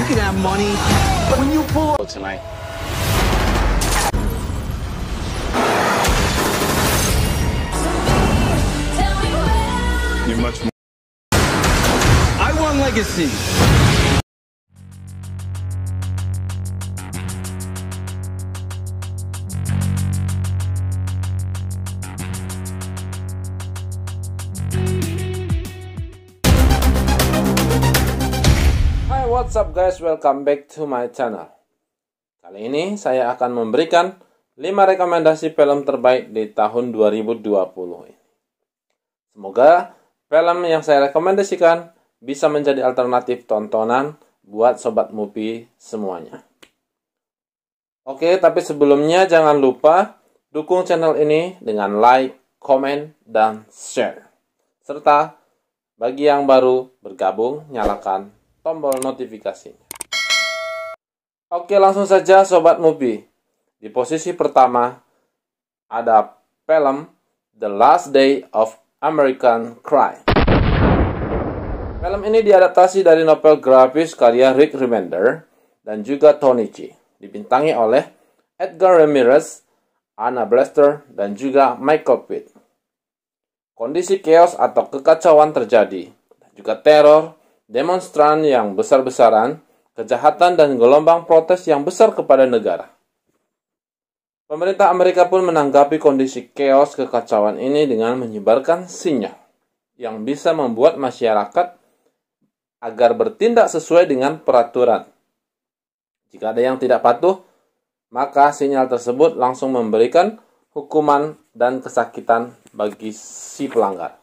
You can have money, but when you pull tonight. You're much more. I want legacy. What's up guys, welcome back to my channel. Kali ini saya akan memberikan 5 rekomendasi film terbaik di tahun 2020 Semoga film yang saya rekomendasikan bisa menjadi alternatif tontonan buat sobat movie semuanya. Oke, tapi sebelumnya jangan lupa dukung channel ini dengan like, komen, dan share. Serta bagi yang baru bergabung, nyalakan tombol notifikasinya. Oke, langsung saja sobat Mubi. Di posisi pertama ada film The Last Day of American Crime. Film ini diadaptasi dari novel grafis karya Rick Remender dan juga Tony Chi. Dibintangi oleh Edgar Ramirez, Anna Blaster, dan juga Michael Pitt. Kondisi chaos atau kekacauan terjadi, dan juga teror demonstran yang besar-besaran, kejahatan dan gelombang protes yang besar kepada negara. Pemerintah Amerika pun menanggapi kondisi chaos kekacauan ini dengan menyebarkan sinyal yang bisa membuat masyarakat agar bertindak sesuai dengan peraturan. Jika ada yang tidak patuh, maka sinyal tersebut langsung memberikan hukuman dan kesakitan bagi si pelanggar.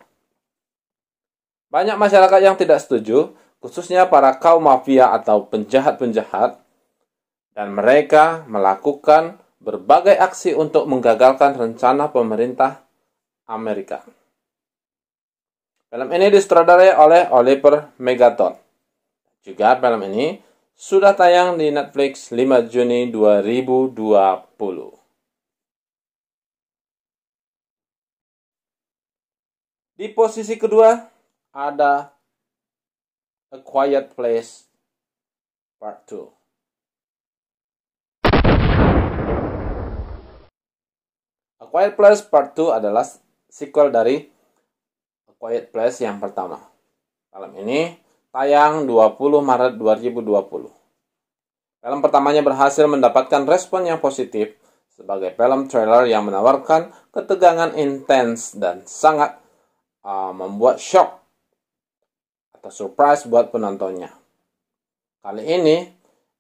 Banyak masyarakat yang tidak setuju, khususnya para kaum mafia atau penjahat-penjahat, dan mereka melakukan berbagai aksi untuk menggagalkan rencana pemerintah Amerika. Film ini disutradarai oleh Oliver Megaton. Juga film ini sudah tayang di Netflix 5 Juni 2020. Di posisi kedua, ada A Quiet Place Part 2. A Quiet Place Part 2 adalah sequel dari A Quiet Place yang pertama. Film ini tayang 20 Maret 2020. Film pertamanya berhasil mendapatkan respon yang positif sebagai film trailer yang menawarkan ketegangan intens dan sangat uh, membuat shock atau surprise buat penontonnya. Kali ini,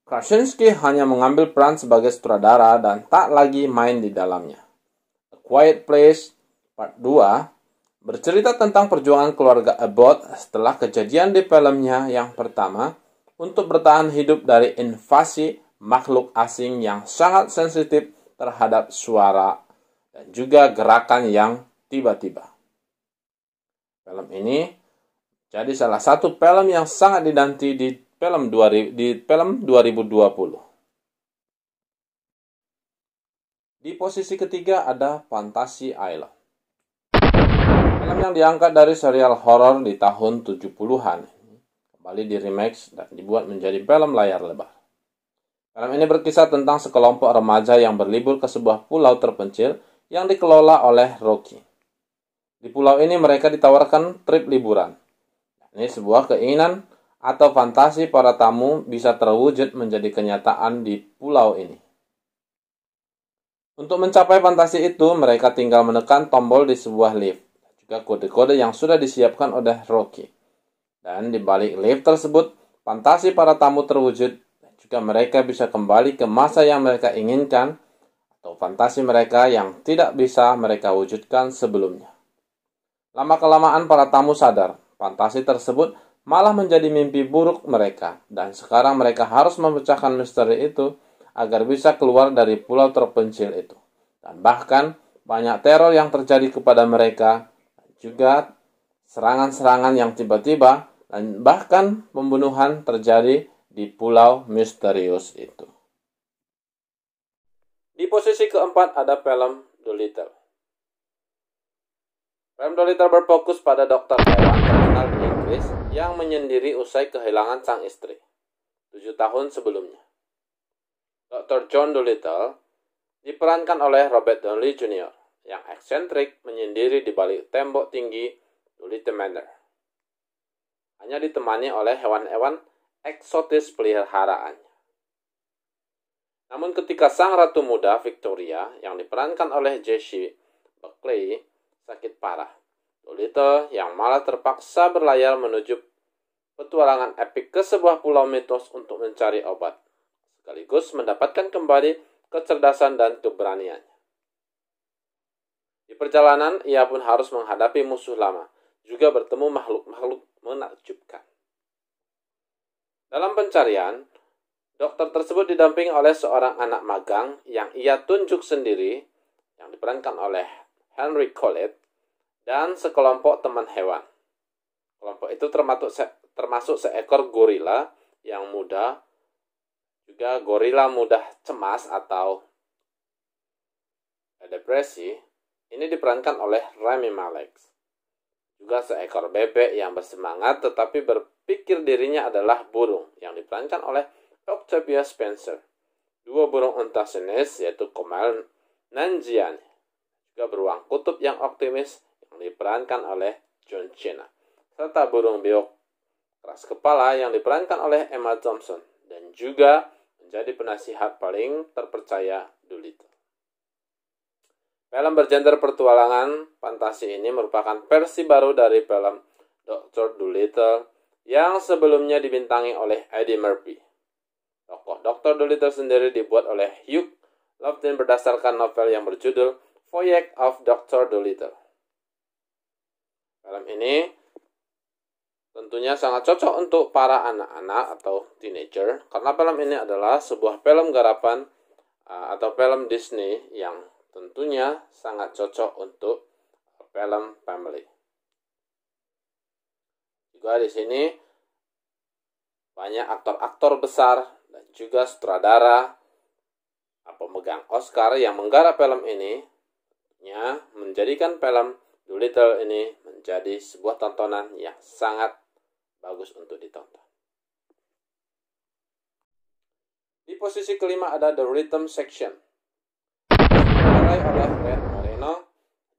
Krasinski hanya mengambil peran sebagai sutradara dan tak lagi main di dalamnya. A Quiet Place Part 2 bercerita tentang perjuangan keluarga Abbott setelah kejadian di filmnya yang pertama untuk bertahan hidup dari invasi makhluk asing yang sangat sensitif terhadap suara dan juga gerakan yang tiba-tiba. Film ini jadi salah satu film yang sangat didanti di film 2000, di film 2020. Di posisi ketiga ada Fantasi Island. Film yang diangkat dari serial horor di tahun 70-an. Kembali di remix dan dibuat menjadi film layar lebar. Film ini berkisah tentang sekelompok remaja yang berlibur ke sebuah pulau terpencil yang dikelola oleh Rocky. Di pulau ini mereka ditawarkan trip liburan, ini sebuah keinginan atau fantasi para tamu bisa terwujud menjadi kenyataan di pulau ini. Untuk mencapai fantasi itu, mereka tinggal menekan tombol di sebuah lift, juga kode-kode yang sudah disiapkan oleh Rocky. Dan di balik lift tersebut, fantasi para tamu terwujud, juga mereka bisa kembali ke masa yang mereka inginkan, atau fantasi mereka yang tidak bisa mereka wujudkan sebelumnya. Lama-kelamaan para tamu sadar Fantasi tersebut malah menjadi mimpi buruk mereka, dan sekarang mereka harus memecahkan misteri itu agar bisa keluar dari pulau terpencil itu. Dan bahkan banyak teror yang terjadi kepada mereka, juga serangan-serangan yang tiba-tiba, dan bahkan pembunuhan terjadi di pulau misterius itu. Di posisi keempat ada film The Little Dolittle berfokus pada dokter hewan terkenal di Inggris yang menyendiri usai kehilangan sang istri, tujuh tahun sebelumnya. Dr. John Dolittle diperankan oleh Robert Downey Jr. yang eksentrik menyendiri di balik tembok tinggi Dolittle Manor. Hanya ditemani oleh hewan-hewan eksotis peliharaannya. Namun ketika sang ratu muda Victoria yang diperankan oleh Jessie Buckley sakit parah. Lolita yang malah terpaksa berlayar menuju petualangan epik ke sebuah pulau mitos untuk mencari obat, sekaligus mendapatkan kembali kecerdasan dan keberaniannya. Di perjalanan, ia pun harus menghadapi musuh lama, juga bertemu makhluk-makhluk menakjubkan. Dalam pencarian, dokter tersebut didampingi oleh seorang anak magang yang ia tunjuk sendiri, yang diperankan oleh Henry Collett, dan sekelompok teman hewan. Kelompok itu termasuk, se termasuk seekor gorila yang muda, juga gorila mudah cemas atau depresi. Ini diperankan oleh Rami Malek. Juga seekor bebek yang bersemangat tetapi berpikir dirinya adalah burung yang diperankan oleh Octavia Spencer. Dua burung unta sejenis yaitu Komal Nanjian ke beruang kutub yang optimis yang diperankan oleh John Cena, serta burung biok keras kepala yang diperankan oleh Emma Thompson dan juga menjadi penasihat paling terpercaya Doolittle. Film bergenre pertualangan fantasi ini merupakan versi baru dari film Dr. Dolittle yang sebelumnya dibintangi oleh Eddie Murphy. Tokoh Dr. Dolittle sendiri dibuat oleh Hugh Lofton berdasarkan novel yang berjudul Voyage of Dr. Dolittle. Film ini tentunya sangat cocok untuk para anak-anak atau teenager karena film ini adalah sebuah film garapan uh, atau film Disney yang tentunya sangat cocok untuk film family. Juga di sini banyak aktor-aktor besar dan juga sutradara uh, pemegang Oscar yang menggarap film ini Ya, menjadikan film Little ini menjadi sebuah tontonan yang sangat bagus untuk ditonton. Di posisi kelima ada The Rhythm Section. Ditarai oleh Red Moreno,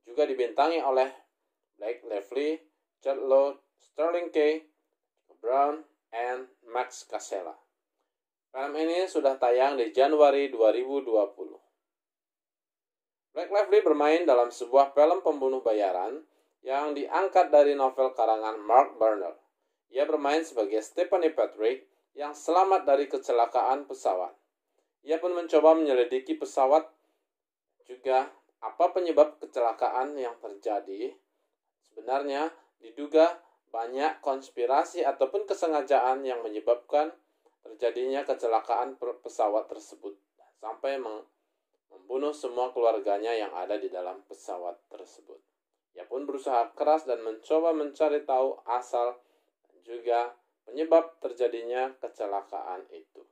juga dibintangi oleh Blake Lively, Chad Lowe, Sterling K, Brown, and Max Casella. Film ini sudah tayang di Januari 2020. Mac Lively bermain dalam sebuah film pembunuh bayaran yang diangkat dari novel karangan Mark Burner. Ia bermain sebagai Stephanie Patrick yang selamat dari kecelakaan pesawat. Ia pun mencoba menyelidiki pesawat juga apa penyebab kecelakaan yang terjadi. Sebenarnya diduga banyak konspirasi ataupun kesengajaan yang menyebabkan terjadinya kecelakaan pesawat tersebut sampai membunuh semua keluarganya yang ada di dalam pesawat tersebut. Ia pun berusaha keras dan mencoba mencari tahu asal juga penyebab terjadinya kecelakaan itu.